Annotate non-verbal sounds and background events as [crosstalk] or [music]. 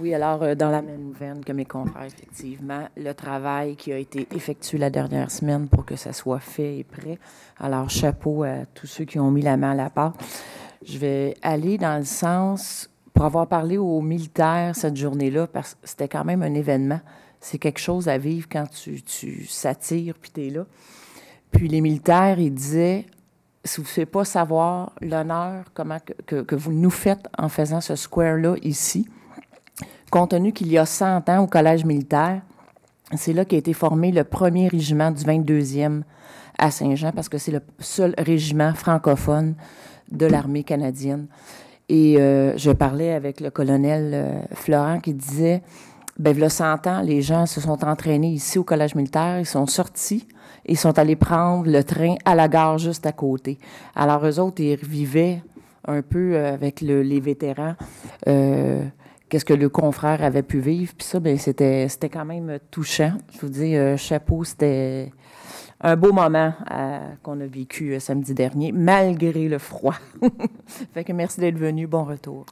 Oui, alors euh, dans la même veine que mes confrères, effectivement, le travail qui a été effectué la dernière semaine pour que ça soit fait et prêt. Alors chapeau à tous ceux qui ont mis la main à la pâte. Je vais aller dans le sens pour avoir parlé aux militaires cette journée-là parce que c'était quand même un événement. C'est quelque chose à vivre quand tu, s'attires puis tu es là. Puis les militaires, ils disaient si vous ne faites pas savoir l'honneur que, que, vous nous faites en faisant ce square-là ici, compte tenu qu'il y a 100 ans au Collège militaire, c'est là qu'a été formé le premier régiment du 22e à Saint-Jean, parce que c'est le seul régiment francophone de l'armée canadienne. Et euh, je parlais avec le colonel euh, Florent qui disait, ben, a 100 ans, les gens se sont entraînés ici au Collège militaire, ils sont sortis, ils sont allés prendre le train à la gare juste à côté. Alors, eux autres, ils vivaient un peu euh, avec les vétérans qu'est-ce que le confrère avait pu vivre. Puis ça, ben c'était, c'était quand même touchant. Je vous dis, euh, chapeau, c'était un beau moment euh, qu'on a vécu euh, samedi dernier, malgré le froid. [laughs] fait que merci d'être venu. Bon retour.